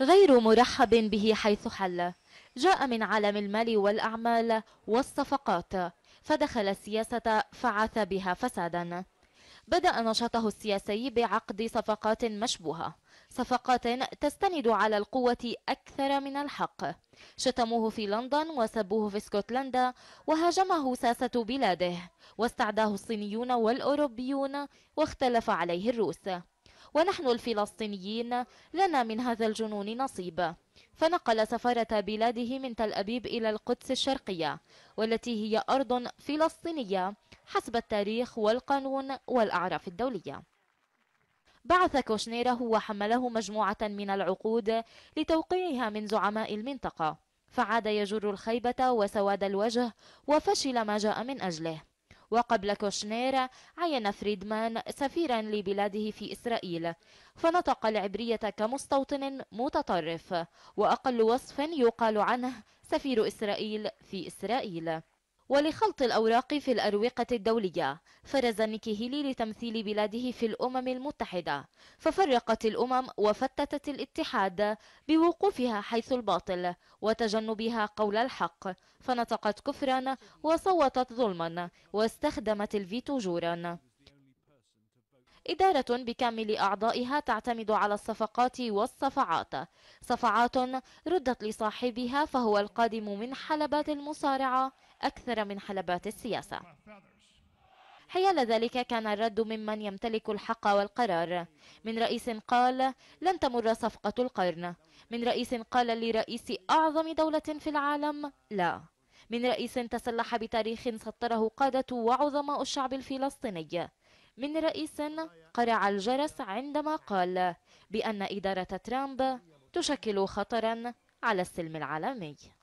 غير مرحب به حيث حل جاء من عالم المال والأعمال والصفقات فدخل السياسة فعث بها فسادا بدأ نشاطه السياسي بعقد صفقات مشبوهة صفقات تستند على القوة أكثر من الحق شتموه في لندن وسبوه في اسكتلندا وهاجمه ساسة بلاده واستعداه الصينيون والأوروبيون واختلف عليه الروس ونحن الفلسطينيين لنا من هذا الجنون نصيب فنقل سفارة بلاده من تل أبيب إلى القدس الشرقية والتي هي أرض فلسطينية حسب التاريخ والقانون والأعراف الدولية بعث كوشنيره وحمله مجموعة من العقود لتوقيعها من زعماء المنطقة فعاد يجر الخيبة وسواد الوجه وفشل ما جاء من أجله وقبل كوشنير عين فريدمان سفيرا لبلاده في إسرائيل فنطق العبرية كمستوطن متطرف وأقل وصف يقال عنه سفير إسرائيل في إسرائيل ولخلط الأوراق في الأروقة الدولية فرز نيكيهيلي لتمثيل بلاده في الأمم المتحدة ففرقت الأمم وفتتت الاتحاد بوقوفها حيث الباطل وتجنبها قول الحق فنطقت كفرا وصوتت ظلما واستخدمت الفيتو جورا إدارة بكامل أعضائها تعتمد على الصفقات والصفعات صفعات ردت لصاحبها فهو القادم من حلبات المصارعة أكثر من حلبات السياسة حيال ذلك كان الرد ممن يمتلك الحق والقرار من رئيس قال لن تمر صفقة القرن من رئيس قال لرئيس أعظم دولة في العالم لا من رئيس تسلح بتاريخ سطره قادة وعظماء الشعب الفلسطيني من رئيس قرع الجرس عندما قال بأن إدارة ترامب تشكل خطرا على السلم العالمي